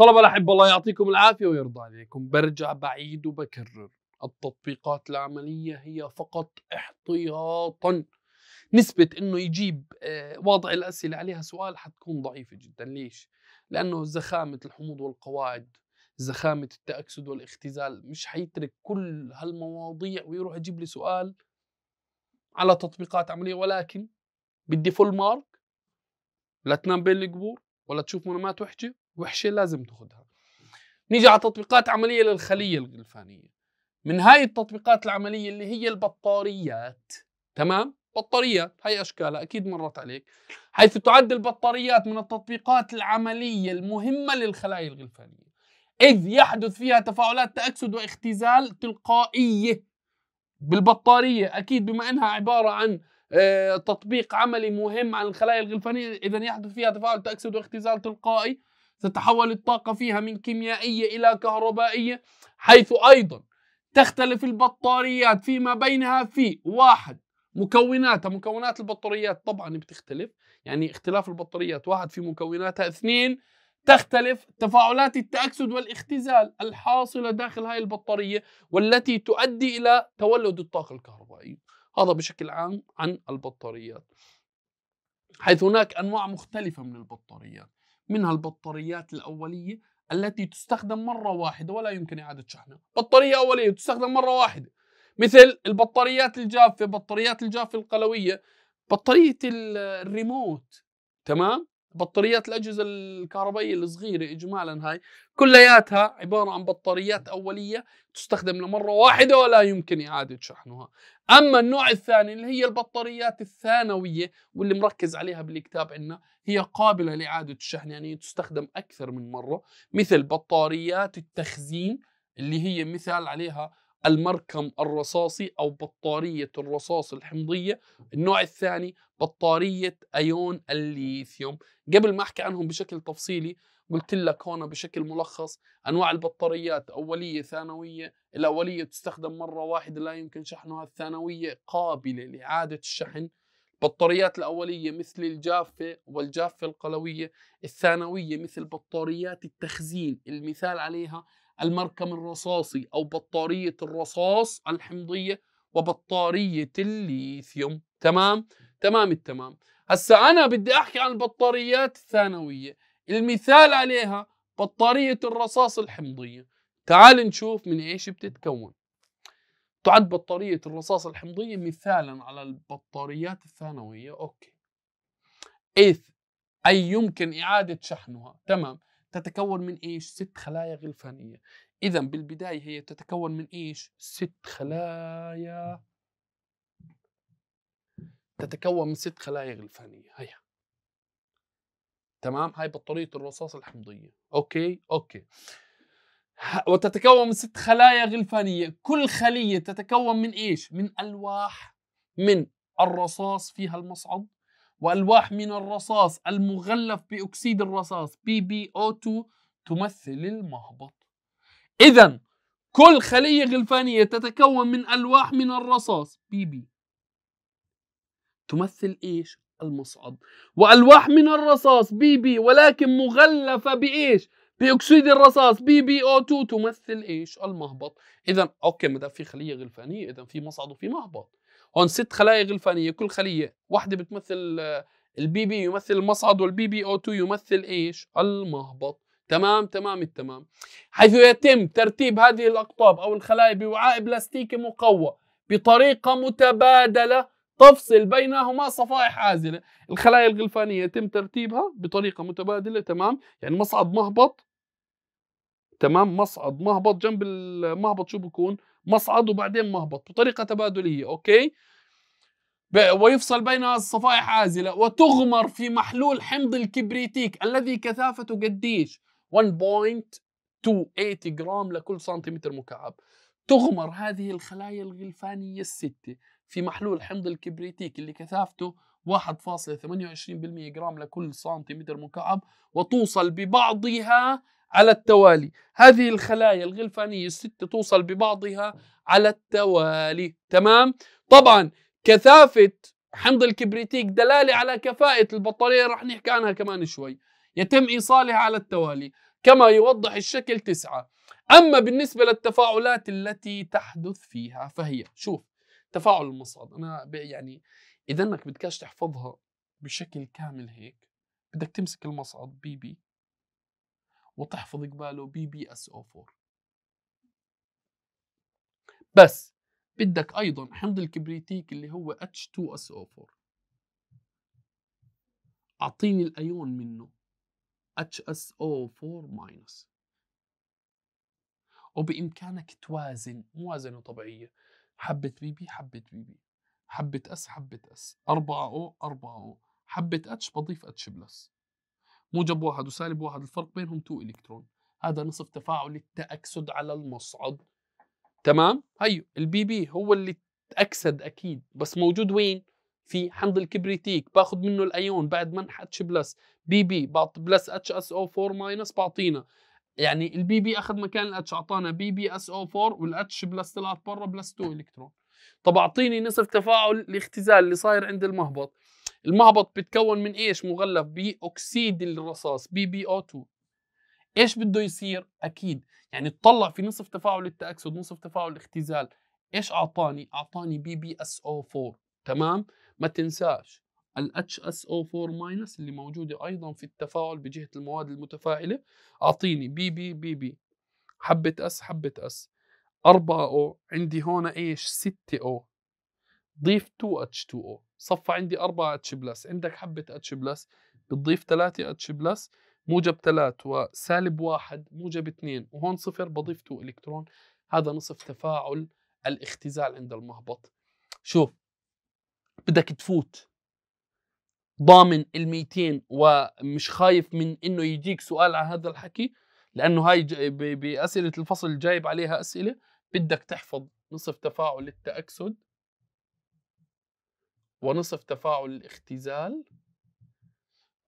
طلب الأحب الله يعطيكم العافية ويرضى عليكم برجع بعيد وبكرر التطبيقات العملية هي فقط احتياطا نسبة انه يجيب آه، وضع الأسئلة عليها سؤال حتكون ضعيفة جدا ليش؟ لأنه زخامة الحموض والقواعد زخامة التأكسد والاختزال مش حيترك كل هالمواضيع ويروح يجيب لي سؤال على تطبيقات عملية ولكن بدي فول مارك لا تنام بين القبور ولا تشوف منامات وحشة وحشه لازم تاخذها نيجي على تطبيقات عمليه للخليه الغلفانيه من هاي التطبيقات العمليه اللي هي البطاريات تمام بطاريات هاي اشكالها اكيد مرت عليك حيث تعد البطاريات من التطبيقات العمليه المهمه للخلايا الغلفانيه اذ يحدث فيها تفاعلات تاكسد واختزال تلقائيه بالبطاريه اكيد بما انها عباره عن آه، تطبيق عملي مهم عن الخلايا الغلفانيه اذا يحدث فيها تفاعل تاكسد واختزال تلقائي تتحول الطاقة فيها من كيميائية إلى كهربائية حيث أيضا تختلف البطاريات فيما بينها في واحد مكوناتها مكونات البطاريات طبعا بتختلف يعني اختلاف البطاريات واحد في مكوناتها اثنين تختلف تفاعلات التأكسد والاختزال الحاصلة داخل هاي البطارية والتي تؤدي إلى تولد الطاقة الكهربائية هذا بشكل عام عن البطاريات حيث هناك أنواع مختلفة من البطاريات منها البطاريات الأولية التي تستخدم مرة واحدة ولا يمكن إعادة شحنها بطارية أولية تستخدم مرة واحدة مثل البطاريات الجافة بطاريات الجافة القلوية بطارية الريموت تمام بطاريات الاجهزه الكهربائيه الصغيره اجمالا هاي كلياتها عباره عن بطاريات اوليه تستخدم لمره واحده ولا يمكن اعاده شحنها اما النوع الثاني اللي هي البطاريات الثانويه واللي مركز عليها بالكتاب عندنا هي قابله لاعاده الشحن يعني تستخدم اكثر من مره مثل بطاريات التخزين اللي هي مثال عليها المركم الرصاصي أو بطارية الرصاص الحمضية النوع الثاني بطارية أيون الليثيوم قبل ما أحكي عنهم بشكل تفصيلي قلت لك هون بشكل ملخص أنواع البطاريات أولية ثانوية الأولية تستخدم مرة واحدة لا يمكن شحنها الثانوية قابلة لإعادة الشحن البطاريات الأولية مثل الجافة والجافة القلوية الثانوية مثل بطاريات التخزين المثال عليها المركم الرصاصي أو بطارية الرصاص الحمضية وبطارية الليثيوم تمام تمام التمام هسا أنا بدي أحكي عن البطاريات الثانوية المثال عليها بطارية الرصاص الحمضية تعال نشوف من إيش بتتكون تعد بطارية الرصاص الحمضية مثالا على البطاريات الثانوية أوكي إذ أي يمكن إعادة شحنها تمام تتكون من ايش؟ ست خلايا غلفانيه. اذا بالبدايه هي تتكون من ايش؟ ست خلايا تتكون من ست خلايا غلفانيه، هيا. تمام؟ هاي بطاريه الرصاص الحمضيه. اوكي؟ اوكي. وتتكون من ست خلايا غلفانيه، كل خليه تتكون من ايش؟ من الواح من الرصاص فيها المصعد وألواح من الرصاص المغلف بأكسيد الرصاص بي بي او 2 تمثل المهبط إذا كل خلية غلفانية تتكون من ألواح من الرصاص بي تمثل إيش؟ المصعد وألواح من الرصاص بي بي ولكن مغلفة بإيش؟ بأكسيد الرصاص بي بي أو 2 تمثل إيش؟ المهبط إذا أوكي ما في خلية غلفانية إذا في مصعد وفي مهبط هون ست خلايا غلفانيه كل خليه واحده بتمثل آه، البي بي يمثل المصعد والبي بي او 2 يمثل ايش المهبط تمام تمام التمام حيث يتم ترتيب هذه الاقطاب او الخلايا بوعاء بلاستيكي مقوى بطريقه متبادله تفصل بينهما صفائح عازلة الخلايا الغلفانية يتم ترتيبها بطريقة متبادلة تمام يعني مصعد مهبط تمام مصعد مهبط جنب المهبط شو بكون مصعد وبعدين مهبط بطريقه تبادليه اوكي ويفصل بينها الصفائح عازلة وتغمر في محلول حمض الكبريتيك الذي كثافته قديش 1.28 جرام لكل سنتيمتر مكعب تغمر هذه الخلايا الغلفانية الستة في محلول حمض الكبريتيك اللي كثافته 1.28% جرام لكل سنتيمتر مكعب وتوصل ببعضها على التوالي هذه الخلايا الغلفانية الستة توصل ببعضها على التوالي تمام طبعا كثافة حمض الكبريتيك دلالة على كفاءة البطارية رح نحكي عنها كمان شوي يتم إيصالها على التوالي كما يوضح الشكل تسعة أما بالنسبة للتفاعلات التي تحدث فيها فهي شوف تفاعل المصعد أنا يعني إذا أنك بدكش تحفظها بشكل كامل هيك بدك تمسك المصعد بي بي وتحفظ قباله بي بي اس او 4 بس بدك ايضا حمض الكبريتيك اللي هو اتش 2 اس او 4 اعطيني الايون منه اتش اس او 4 ماينس وبامكانك توازن موازنه طبيعيه حبه بي بي حبه بي بي حبه اس حبه اس 4 او 4 او حبه اتش بضيف اتش بلس موجب واحد وسالب واحد الفرق بينهم 2 الكترون هذا نصف تفاعل التأكسد على المصعد تمام هيو البي بي هو اللي تأكسد أكيد بس موجود وين في حمض الكبريتيك باخذ منه الايون بعد ما انحط بلس بي بي بعط بلس اتش اس او 4 ماينس بعطينا يعني البي بي اخذ مكان الاتش اعطانا بي بي اس او 4 والاتش بلس طلعت برا بلس 2 الكترون طب اعطيني نصف تفاعل الاختزال اللي صاير عند المهبط المهبط بيتكون من ايش مغلف باكسيد الرصاص بي بي او 2 ايش بده يصير اكيد يعني تطلع في نصف تفاعل التاكسد نصف تفاعل الاختزال ايش اعطاني اعطاني بي بي اس او 4 تمام ما تنساش ال او 4 اللي موجودة أيضا في التفاعل بجهة المواد المتفاعلة أعطيني بي بي بي بي حبة أس حبة أس 4 او عندي هون ايش 6 او ضيف 2 اتش 2 او صفى عندي 4 اتش بلس عندك حبه اتش بلس بتضيف 3 اتش بلس موجب 3 وسالب 1 موجب 2 وهون صفر بضيف 2 الكترون هذا نصف تفاعل الاختزال عند المهبط شوف بدك تفوت ضامن ال 200 ومش خايف من انه يجيك سؤال على هذا الحكي لانه هاي باسئله الفصل جايب عليها اسئله بدك تحفظ نصف تفاعل التاكسد ونصف تفاعل الاختزال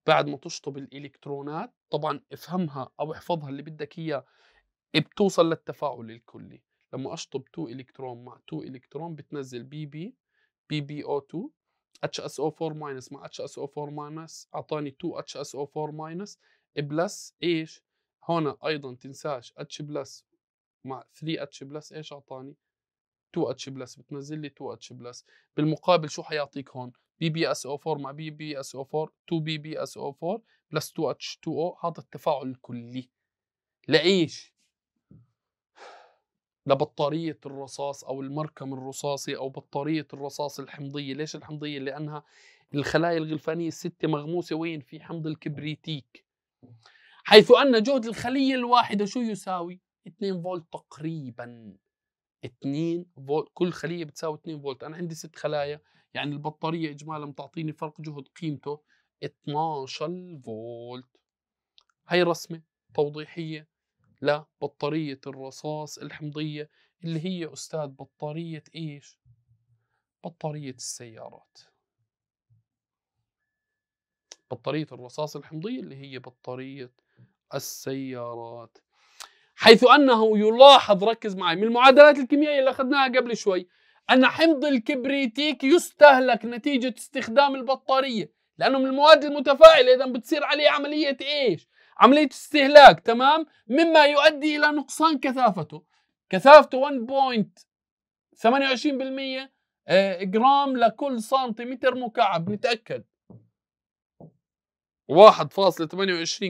بعد ما تشطب الالكترونات طبعا افهمها او احفظها اللي بدك اياه بتوصل للتفاعل الكلي لما اشطب 2 الكترون مع 2 الكترون بتنزل بي بي بي بي او 2 اتش اس او 4 ماينس مع اتش اس او 4 ماينس اعطاني 2 اتش اس او 4 ماينس بلس ايش هون ايضا تنساش اتش بلس مع 3 اتش بلس ايش اعطاني 2 اتش بلس بتنزل لي 2 اتش بلس بالمقابل شو حيعطيك هون بي بي اس او 4 مع بي بي اس او 4 2 بي بي اس او 4 بلس 2 اتش 2 او هذا التفاعل الكلي لايش؟ لبطارية الرصاص أو المركم الرصاصي أو بطارية الرصاص الحمضية ليش الحمضية؟ لأنها الخلايا الغلفانية الستة مغموسة وين؟ في حمض الكبريتيك حيث أن جهد الخلية الواحدة شو يساوي؟ 2 فولت تقريباً 2 فولت كل خليه بتساوي 2 فولت انا عندي ست خلايا يعني البطاريه اجمالا بتعطيني فرق جهد قيمته 12 فولت هاي رسمه توضيحيه لبطاريه الرصاص الحمضيه اللي هي استاذ بطاريه ايش بطاريه السيارات بطاريه الرصاص الحمضيه اللي هي بطاريه السيارات حيث أنه يلاحظ ركز معي من المعادلات الكيميائية اللي أخذناها قبل شوي أن حمض الكبريتيك يستهلك نتيجة استخدام البطارية لأنه من المواد المتفاعلة إذا بتصير عليه عملية إيش؟ عملية استهلاك تمام؟ مما يؤدي إلى نقصان كثافته كثافته 1.28% آه، جرام لكل سنتيمتر مكعب نتأكد 1.28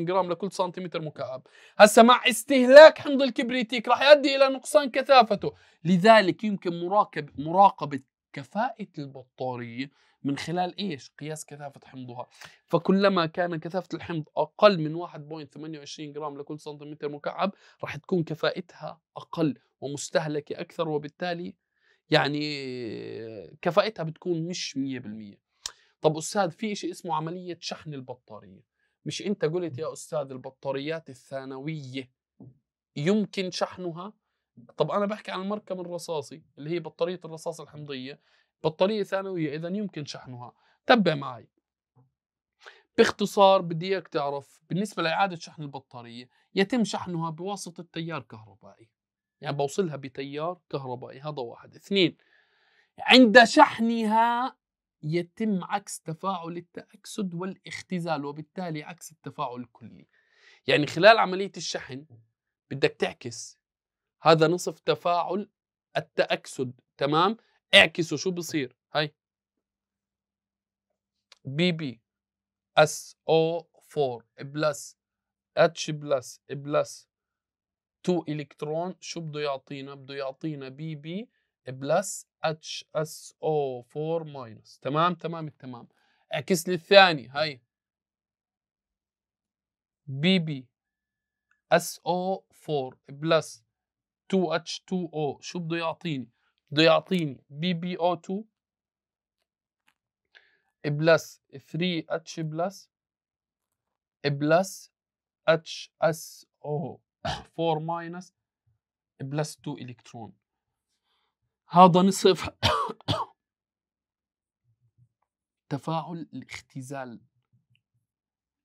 جرام لكل سنتيمتر مكعب هسا مع استهلاك حمض الكبريتيك راح يؤدي إلى نقصان كثافته لذلك يمكن مراقب مراقبة كفاءة البطارية من خلال ايش؟ قياس كثافة حمضها، فكلما كان كثافة الحمض أقل من 1.28 جرام لكل سنتيمتر مكعب راح تكون كفاءتها أقل ومستهلكة أكثر وبالتالي يعني كفاءتها بتكون مش 100%. طب استاذ في شيء اسمه عمليه شحن البطاريه مش انت قلت يا استاذ البطاريات الثانويه يمكن شحنها طب انا بحكي عن المركب الرصاصي اللي هي بطاريه الرصاص الحمضيه بطاريه ثانويه اذا يمكن شحنها تبع معي باختصار بدي اياك تعرف بالنسبه لاعاده شحن البطاريه يتم شحنها بواسطه تيار كهربائي يعني بوصلها بتيار كهربائي هذا واحد اثنين عند شحنها يتم عكس تفاعل التأكسد والاختزال وبالتالي عكس التفاعل الكلي يعني خلال عملية الشحن بدك تعكس هذا نصف تفاعل التأكسد تمام اعكسه شو بصير هاي بي بي اس او 4 بلس اتش بلس بلس 2 الكترون شو بده يعطينا بده يعطينا بي بي بلس اتش اس او 4 ماينس تمام تمام التمام اعكس لي الثاني هاي بي بي اس او 4 بلس 2 اتش 2 او شو بده يعطيني بده يعطيني بي بي او 2 بلس 3 اتش بلس بلس اتش اس او 4 ماينس بلس 2 الكترون هذا نصف تفاعل الاختزال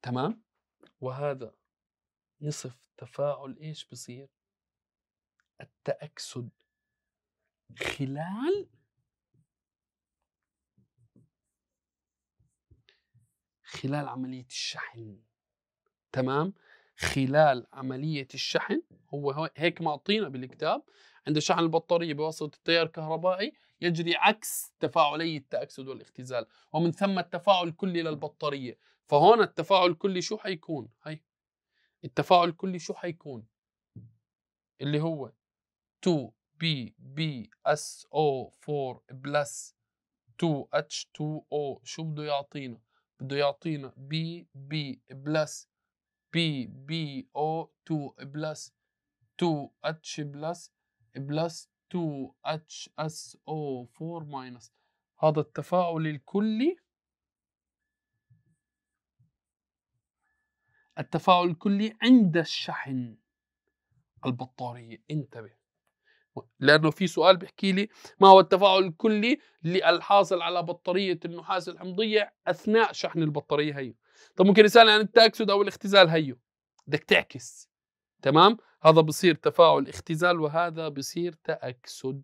تمام وهذا نصف تفاعل ايش بصير التأكسد خلال خلال عملية الشحن تمام خلال عملية الشحن هو هيك معطينا بالكتاب عند شحن البطارية بواسطة التيار الكهربائي يجري عكس تفاعلي التأكسد والاختزال ومن ثم التفاعل الكلي للبطارية فهون التفاعل الكلي شو حيكون هي التفاعل الكلي شو حيكون اللي هو 2 بي بي اس او 4 بلس 2 اتش 2 او شو بده يعطينا بده يعطينا بي بي بلس بي بي او 2 بلس 2 اتش بلس بلس 2 اتش اس او 4 ماينس هذا التفاعل الكلي التفاعل الكلي عند الشحن البطارية انتبه لأنه في سؤال بيحكي لي ما هو التفاعل الكلي للحاصل على بطارية النحاس الحمضية أثناء شحن البطارية هيو طب ممكن يسألني عن التأكسد أو الاختزال هيو بدك تعكس تمام هذا بصير تفاعل اختزال وهذا بصير تأكسد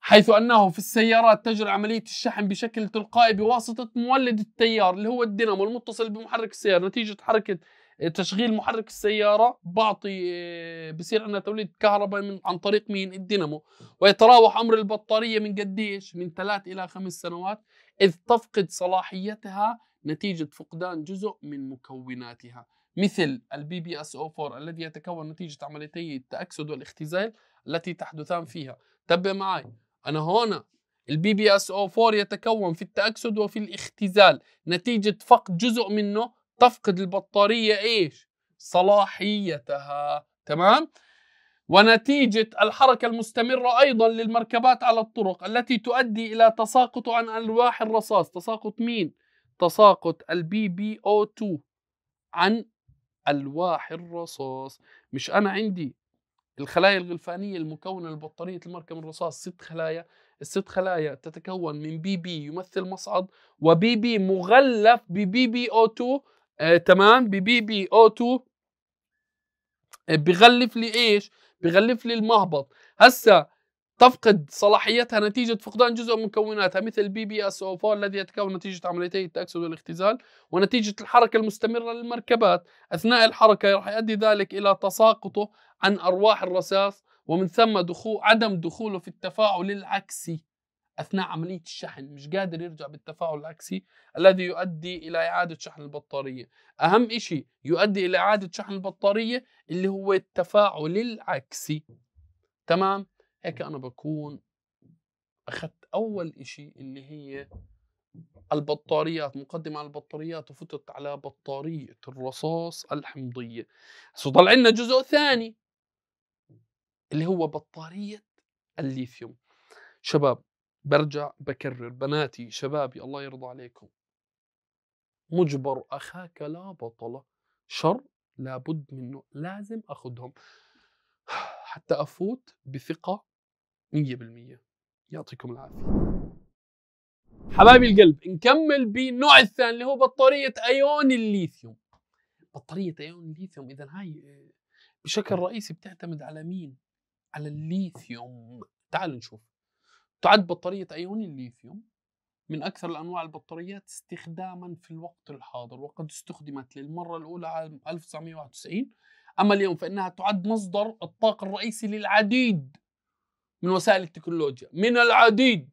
حيث أنه في السيارات تجري عملية الشحن بشكل تلقائي بواسطة مولد التيار اللي هو الدينامو المتصل بمحرك السيارة نتيجة حركة آه، تشغيل محرك السيارة بعطي آه، بصير عندنا توليد كهرباء من عن طريق مين الدينامو ويتراوح عمر البطارية من قديش من ثلاث إلى خمس سنوات إذ تفقد صلاحيتها نتيجة فقدان جزء من مكوناتها مثل البي بي اس او 4 الذي يتكون نتيجة عمليتي التأكسد والاختزال التي تحدثان فيها تبع معي أنا هنا البي بي اس او 4 يتكون في التأكسد وفي الاختزال نتيجة فقد جزء منه تفقد البطارية ايش؟ صلاحيتها تمام؟ ونتيجة الحركة المستمرة أيضا للمركبات على الطرق التي تؤدي إلى تساقط عن ألواح الرصاص تساقط مين؟ تساقط البي بي او 2 عن ألواح الرصاص مش أنا عندي الخلايا الغلفانية المكونة لبطارية المركب الرصاص ست خلايا الست خلايا تتكون من بي بي يمثل مصعد وبي بي مغلف ببي بي او 2 آه تمام ببي بي او 2 بغلف لي ايش بغلف لي المهبط هسا تفقد صلاحيتها نتيجة فقدان جزء من مكوناتها مثل بي بي اس او 4 الذي يتكون نتيجة عمليتي التأكسد والاختزال ونتيجة الحركة المستمرة للمركبات أثناء الحركة راح يؤدي ذلك إلى تساقطه عن أرواح الرصاص ومن ثم دخول عدم دخوله في التفاعل العكسي أثناء عملية الشحن مش قادر يرجع بالتفاعل العكسي الذي يؤدي إلى إعادة شحن البطارية أهم شيء يؤدي إلى إعادة شحن البطارية اللي هو التفاعل العكسي تمام هيك انا بكون اخذت اول إشي اللي هي البطاريات مقدمة على البطاريات وفتت على بطارية الرصاص الحمضية سو طلع لنا جزء ثاني اللي هو بطارية الليثيوم شباب برجع بكرر بناتي شبابي الله يرضى عليكم مجبر أخاك لا بطلة شر لابد منه لازم أخذهم حتى أفوت بثقة 100% يعطيكم العافيه حبايب القلب نكمل بالنوع الثاني اللي هو بطاريه ايون الليثيوم بطاريه ايون الليثيوم اذا هاي آه، بشكل رئيسي بتعتمد على مين على الليثيوم تعالوا نشوف تعد بطاريه ايون الليثيوم من أكثر الأنواع البطاريات استخداما في الوقت الحاضر وقد استخدمت للمرة الأولى عام 1991 أما اليوم فإنها تعد مصدر الطاقة الرئيسي للعديد من وسائل التكنولوجيا من العديد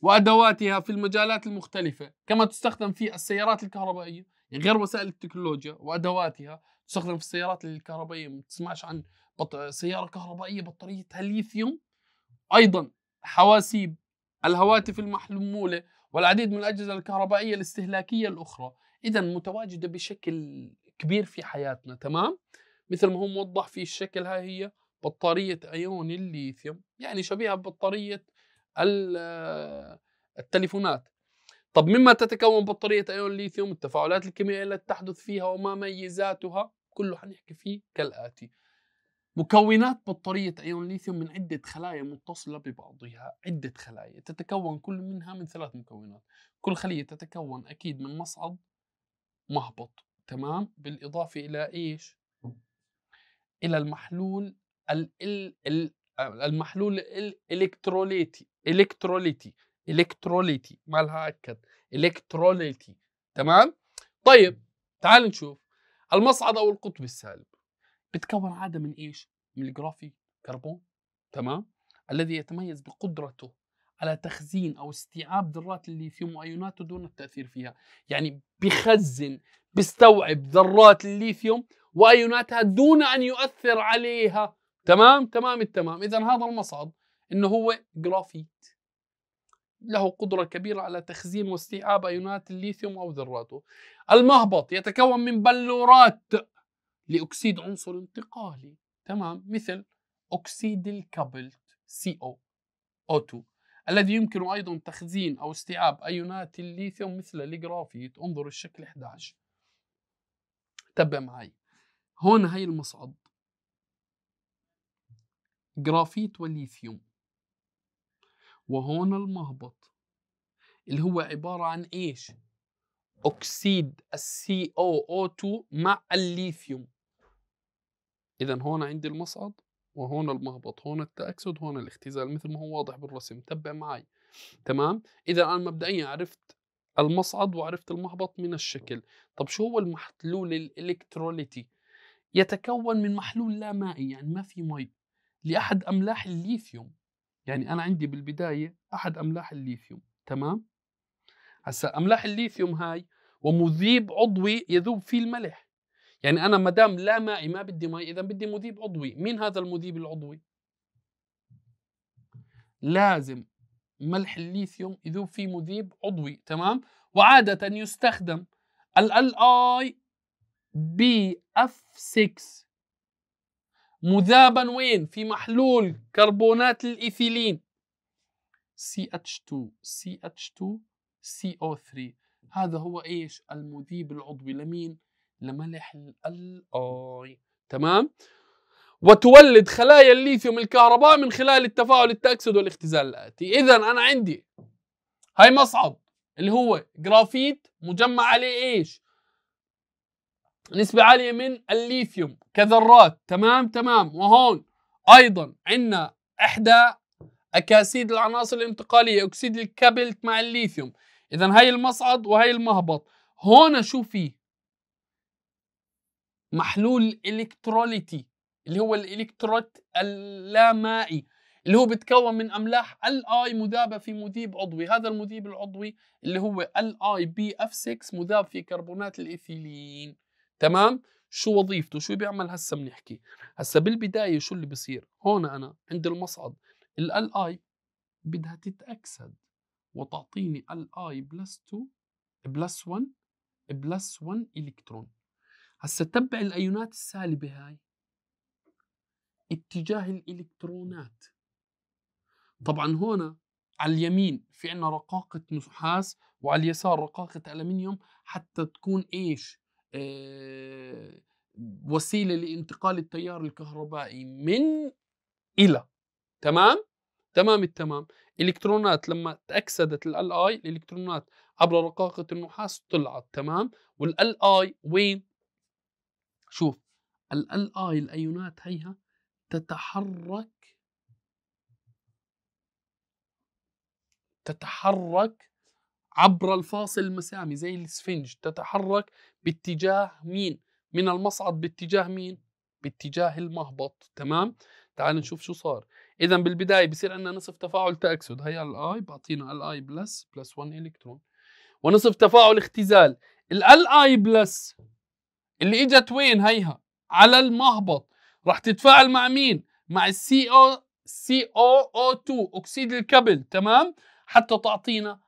وادواتها في المجالات المختلفه كما تستخدم في السيارات الكهربائيه يعني غير وسائل التكنولوجيا وادواتها تستخدم في السيارات الكهربائيه ما تسمعش عن بط... سياره كهربائيه بطاريتها ليثيوم ايضا حواسيب الهواتف المحموله والعديد من الاجهزه الكهربائيه الاستهلاكيه الاخرى اذا متواجده بشكل كبير في حياتنا تمام مثل ما هو موضح في الشكل هاي هي بطارية أيون الليثيوم يعني شبيهة ببطارية التليفونات طب مما تتكون بطارية أيون الليثيوم التفاعلات الكيميائية التي تحدث فيها وما ميزاتها كله حنحكي فيه كالآتي مكونات بطارية أيون الليثيوم من عدة خلايا متصلة ببعضها عدة خلايا تتكون كل منها من ثلاث مكونات كل خلية تتكون أكيد من مصعد مهبط تمام بالإضافة إلى إيش؟ إلى المحلول المحلول الالكتروليتي الكتروليتي الكتروليتي ما لها اكد الكتروليتي تمام طيب تعال نشوف المصعد او القطب السالب بتكون عاده من ايش من الجرافي كربون تمام الذي يتميز بقدرته على تخزين او استيعاب ذرات الليثيوم وايوناته دون التاثير فيها يعني بخزن بيستوعب ذرات الليثيوم وايوناتها دون ان يؤثر عليها تمام تمام التمام اذا هذا المصعد انه هو جرافيت له قدرة كبيرة على تخزين واستيعاب أيونات الليثيوم أو ذراته المهبط يتكون من بلورات لأكسيد عنصر انتقالي تمام مثل أكسيد الكبلت او او 2 الذي يمكن أيضا تخزين أو استيعاب أيونات الليثيوم مثل الجرافيت انظر الشكل 11 تبع معي هون هي المصعد جرافيت وليثيوم وهون المهبط اللي هو عبارة عن إيش؟ أكسيد السي او 2 مع الليثيوم إذا هون عندي المصعد وهون المهبط هون التأكسد هون الاختزال مثل ما هو واضح بالرسم تبع معي تمام إذا أنا مبدئيا عرفت المصعد وعرفت المهبط من الشكل طب شو هو المحلول الإلكتروليتي يتكون من محلول لا مائي يعني ما في مي لأحد أملاح الليثيوم يعني أنا عندي بالبداية أحد أملاح الليثيوم تمام هسا أملاح الليثيوم هاي ومذيب عضوي يذوب فيه الملح يعني أنا مدام لا مائي ما بدي مي إذا بدي مذيب عضوي مين هذا المذيب العضوي لازم ملح الليثيوم يذوب فيه مذيب عضوي تمام وعادة يستخدم ال LI BF6 مذابا وين في محلول كربونات الايثيلين CH2 CH2 CO3 هذا هو ايش المذيب العضوي لمين لملح الاي تمام وتولد خلايا الليثيوم الكهرباء من خلال التفاعل التأكسد والاختزال الآتي إذا أنا عندي هاي مصعد اللي هو جرافيت مجمع عليه إيش نسبة عالية من الليثيوم كذرات تمام تمام وهون أيضا عندنا إحدى أكاسيد العناصر الانتقالية أكسيد الكابلت مع الليثيوم إذا هاي المصعد وهي المهبط هون شو في محلول إلكتروليتي اللي هو الإلكتروت اللامائي اللي هو بتكون من أملاح الاي مذابة في مذيب عضوي هذا المذيب العضوي اللي هو الاي بي اف 6 مذاب في كربونات الإيثيلين تمام شو وظيفته شو بيعمل هسه بنحكي هسه بالبدايه شو اللي بصير هون انا عند المصعد ال اي بدها تتاكسد وتعطيني ال اي بلس 2 بلس 1 بلس 1 الكترون هسه تبع الايونات السالبه هاي اتجاه الالكترونات طبعا هون على اليمين في عنا رقاقة نحاس وعلى اليسار رقاقة ألمنيوم حتى تكون إيش آه، وسيله لانتقال التيار الكهربائي من الى تمام تمام التمام الالكترونات لما تاكسدت ال اي الالكترونات عبر رقاقه النحاس طلعت تمام وال اي وين شوف ال اي الايونات هيها تتحرك تتحرك عبر الفاصل المسامي زي الاسفنج تتحرك باتجاه مين من المصعد باتجاه مين باتجاه المهبط تمام تعال نشوف شو صار اذا بالبدايه بصير عندنا نصف تفاعل تاكسد هي الاي بعطينا الاي بلس بلس 1 الكترون ونصف تفاعل اختزال الاي بلس اللي اجت وين هيها على المهبط راح تتفاعل مع مين مع السي او سي او او 2 اكسيد الكبل تمام حتى تعطينا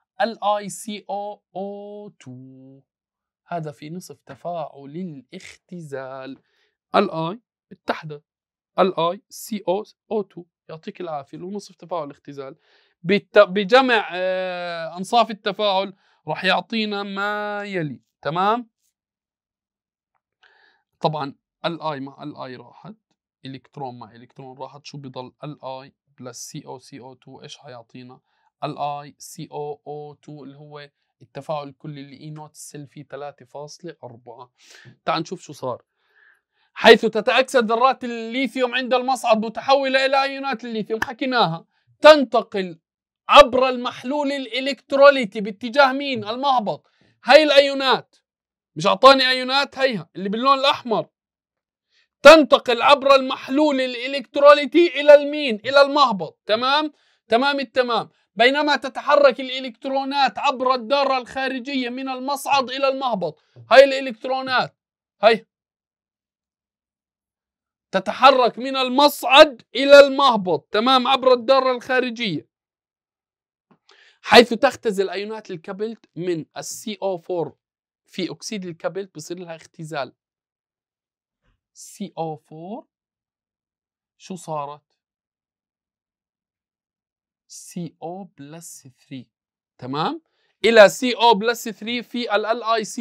سي او او 2 هذا في نصف تفاعل الاختزال الاي ال الاي سي او او 2 يعطيك العافيه اللي هو نصف تفاعل الاختزال بجمع آه، انصاف التفاعل راح يعطينا ما يلي تمام طبعا الاي مع الاي راحت الكترون مع الكترون راحت شو بضل الاي بلس سي او سي او 2 ايش حيعطينا الاي سي او او 2 اللي هو التفاعل الكلي اللي اي نوت سيلفي 3.4 تعال نشوف شو صار حيث تتأكسد ذرات الليثيوم عند المصعد متحولة إلى أيونات الليثيوم حكيناها تنتقل عبر المحلول الإلكتروليتي باتجاه مين المهبط هاي الأيونات مش أعطاني أيونات هيها اللي باللون الأحمر تنتقل عبر المحلول الإلكتروليتي إلى المين إلى المهبط تمام تمام التمام بينما تتحرك الإلكترونات عبر الدارة الخارجية من المصعد إلى المهبط هاي الإلكترونات هاي تتحرك من المصعد إلى المهبط تمام عبر الدارة الخارجية حيث تختزل أيونات الكبلت من CO4 في أكسيد الكبلت بصير لها اختزال CO4 شو صارت؟ CO بلس 3 تمام الى CO بلس 3 في ال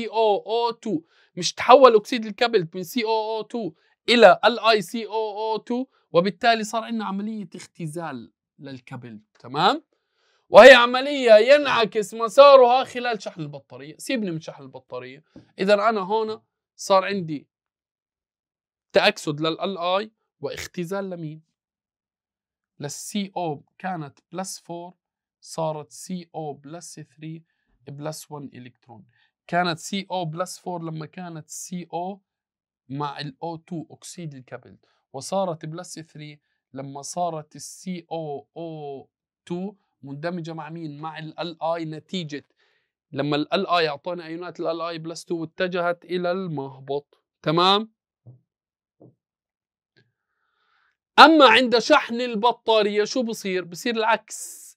او 2 مش تحول اكسيد الكبل من او 2 الي او LiCOO2 وبالتالي صار عندنا عمليه اختزال للكبل تمام وهي عملية ينعكس مسارها خلال شحن البطارية سيبني من شحن البطارية إذا أنا هون صار عندي تأكسد للـ آي واختزال لمين للسي او كانت بلس 4 صارت سي او بلس 3 بلس 1 الكترون كانت سي او بلس 4 لما كانت سي او مع الاو 2 اكسيد الكبد وصارت بلس 3 لما صارت السي او او 2 مندمجه مع مين مع ال اي نتيجه لما ال اي اعطونا ايونات ال اي بلس 2 واتجهت الى المهبط تمام اما عند شحن البطاريه شو بصير بصير العكس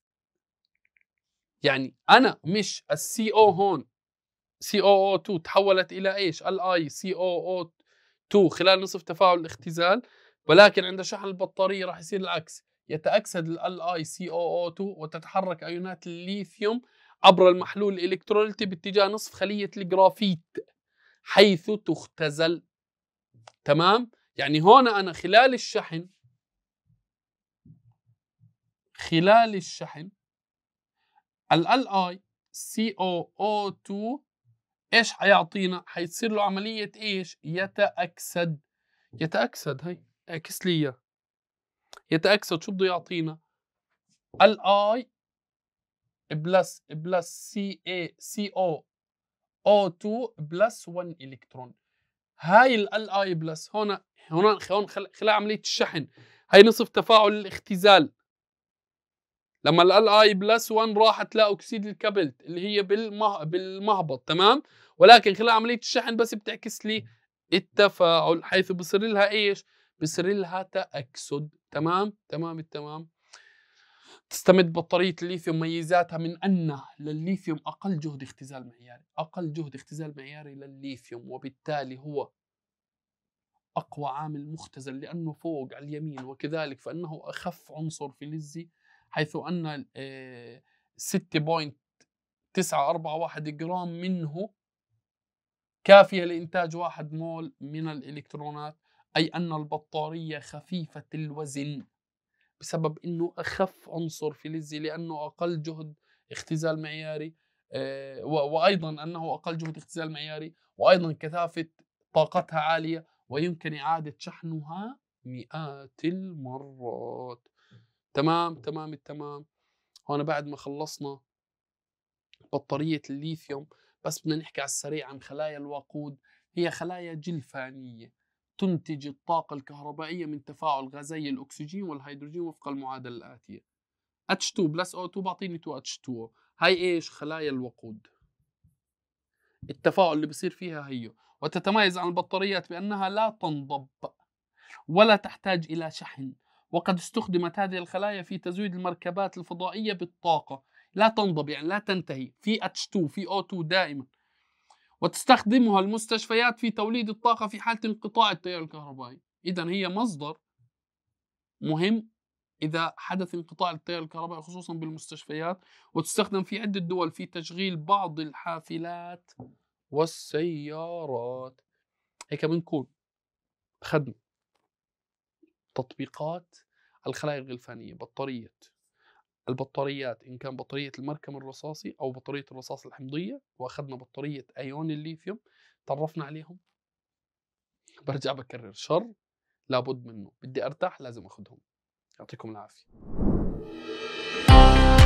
يعني انا مش السي او هون سي او او 2 تحولت الى ايش الاي سي او او 2 خلال نصف تفاعل الاختزال ولكن عند شحن البطاريه راح يصير العكس يتأكسد ال اي سي او او 2 وتتحرك ايونات الليثيوم عبر المحلول الالكتروليتي باتجاه نصف خليه الجرافيت حيث تختزل تمام يعني هون انا خلال الشحن خلال الشحن ال اي سي او او 2 ايش حيعطينا؟ حيصير له عملية ايش؟ يتأكسد يتأكسد هي اعكس لي اياه يتأكسد شو بده يعطينا؟ ال اي بلس بلس سي اي سي او او 2 بلس 1 الكترون هاي ال اي بلس هون هون هون خلال عمليه الشحن هاي نصف تفاعل الاختزال لما ال اي بلس 1 راحت لاكسيد الكبلت اللي هي بالمه... بالمهبط تمام ولكن خلال عمليه الشحن بس بتعكس لي التفاعل حيث بصير لها ايش بصير لها تاكسد تمام تمام التمام تستمد بطارية الليثيوم ميزاتها من أن للليثيوم أقل جهد اختزال معياري أقل جهد اختزال معياري للليثيوم وبالتالي هو أقوى عامل مختزل لأنه فوق على اليمين وكذلك فإنه أخف عنصر فلزي حيث أن 6.941 جرام منه كافية لإنتاج واحد مول من الإلكترونات أي أن البطارية خفيفة الوزن بسبب أنه أخف عنصر فلزي لأنه أقل جهد اختزال معياري وأيضا أنه أقل جهد اختزال معياري وأيضا كثافة طاقتها عالية ويمكن إعادة شحنها مئات المرات تمام تمام التمام هون بعد ما خلصنا بطارية الليثيوم بس بدنا نحكي على السريع عن خلايا الوقود هي خلايا جلفانية تنتج الطاقة الكهربائية من تفاعل غازي الأكسجين والهيدروجين وفق المعادلة الآتية H2 بلس O2 بعطيني 2H2O هاي إيش خلايا الوقود التفاعل اللي بصير فيها هي وتتميز عن البطاريات بأنها لا تنضب ولا تحتاج إلى شحن وقد استخدمت هذه الخلايا في تزويد المركبات الفضائية بالطاقة لا تنضب يعني لا تنتهي في H2 في O2 دائما وتستخدمها المستشفيات في توليد الطاقة في حالة انقطاع التيار الكهربائي إذا هي مصدر مهم إذا حدث انقطاع التيار الكهربائي خصوصا بالمستشفيات وتستخدم في عدة دول في تشغيل بعض الحافلات والسيارات هيك بنكون أخذنا تطبيقات الخلايا الغلفانية بطارية البطاريات إن كان بطارية المركم الرصاصي أو بطارية الرصاص الحمضية وأخذنا بطارية أيون الليثيوم تعرفنا عليهم برجع بكرر شر لابد منه بدي أرتاح لازم أخذهم يعطيكم العافية